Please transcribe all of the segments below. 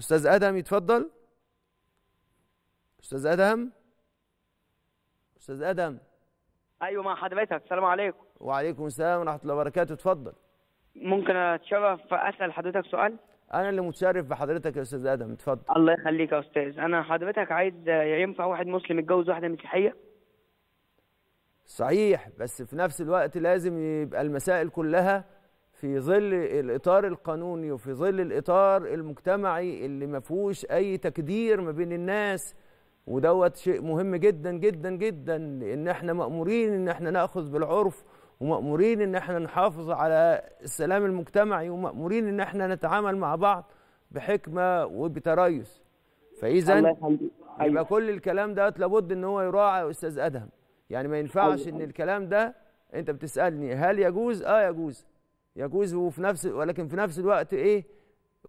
أستاذ ادم يتفضل أستاذ ادم أستاذ ادم أيوة مع حضرتك السلام عليكم وعليكم السلام ورحمة الله وبركاته اتفضل ممكن أتشرف أسأل حضرتك سؤال أنا اللي متشرف بحضرتك يا أستاذ ادم اتفضل الله يخليك يا أستاذ أنا حضرتك عايز ينفع واحد مسلم يتجوز واحدة مسيحية؟ صحيح بس في نفس الوقت لازم يبقى المسائل كلها في ظل الاطار القانوني وفي ظل الاطار المجتمعي اللي ما فيهوش اي تكدير ما بين الناس ودوت شيء مهم جدا جدا جدا لان احنا مامورين ان احنا ناخذ بالعرف ومامورين ان احنا نحافظ على السلام المجتمعي ومامورين ان احنا نتعامل مع بعض بحكمه وبتريث فاذا يبقى كل الكلام دوت لابد ان هو يراعى يا استاذ ادهم يعني ما ينفعش ان الكلام ده انت بتسالني هل يجوز اه يجوز يجوز وفي نفس ولكن في نفس الوقت ايه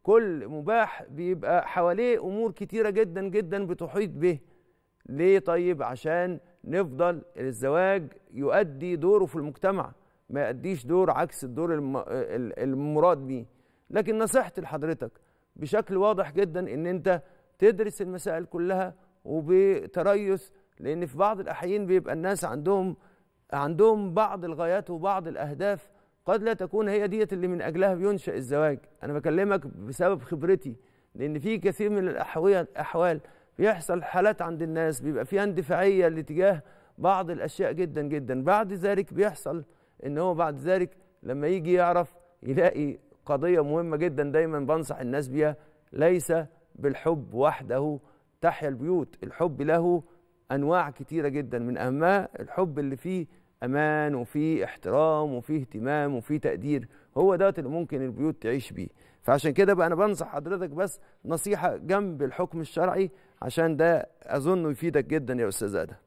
كل مباح بيبقى حواليه امور كتيره جدا جدا بتحيط به ليه طيب عشان نفضل الزواج يؤدي دوره في المجتمع ما يؤديش دور عكس الدور المراد بيه لكن نصيحتي لحضرتك بشكل واضح جدا ان انت تدرس المسائل كلها وبتريث لان في بعض الاحيان بيبقى الناس عندهم عندهم بعض الغايات وبعض الاهداف قد لا تكون هي ديت اللي من اجلها بينشا الزواج انا بكلمك بسبب خبرتي لان في كثير من الاحوال بيحصل حالات عند الناس بيبقى فيها اندفاعيه لاتجاه بعض الاشياء جدا جدا بعد ذلك بيحصل ان هو بعد ذلك لما يجي يعرف يلاقي قضيه مهمه جدا دايما بنصح الناس بيها ليس بالحب وحده تحيا البيوت الحب له انواع كتيره جدا من اهمها الحب اللي فيه امان وفي احترام وفي اهتمام وفي تقدير هو دوت اللي ممكن البيوت تعيش بيه فعشان كده بقى انا بنصح حضرتك بس نصيحه جنب الحكم الشرعي عشان ده اظنه يفيدك جدا يا استاذ ادهم